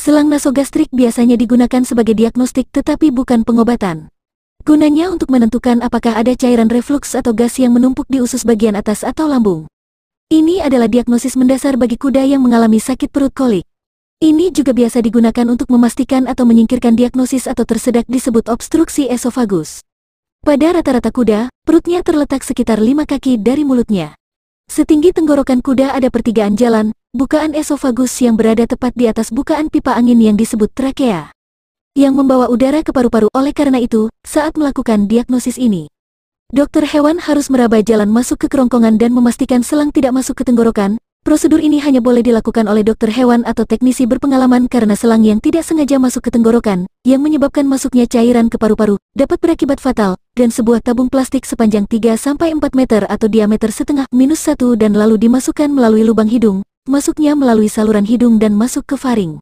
Selang nasogastrik biasanya digunakan sebagai diagnostik tetapi bukan pengobatan. Gunanya untuk menentukan apakah ada cairan reflux atau gas yang menumpuk di usus bagian atas atau lambung. Ini adalah diagnosis mendasar bagi kuda yang mengalami sakit perut kolik. Ini juga biasa digunakan untuk memastikan atau menyingkirkan diagnosis atau tersedak disebut obstruksi esofagus. Pada rata-rata kuda, perutnya terletak sekitar 5 kaki dari mulutnya. Setinggi tenggorokan kuda ada pertigaan jalan, Bukaan esofagus yang berada tepat di atas bukaan pipa angin yang disebut trakea. Yang membawa udara ke paru-paru oleh karena itu, saat melakukan diagnosis ini, dokter hewan harus meraba jalan masuk ke kerongkongan dan memastikan selang tidak masuk ke tenggorokan, Prosedur ini hanya boleh dilakukan oleh dokter hewan atau teknisi berpengalaman karena selang yang tidak sengaja masuk ke tenggorokan, yang menyebabkan masuknya cairan ke paru-paru, dapat berakibat fatal, dan sebuah tabung plastik sepanjang 3-4 meter atau diameter setengah minus 1 dan lalu dimasukkan melalui lubang hidung, masuknya melalui saluran hidung dan masuk ke faring.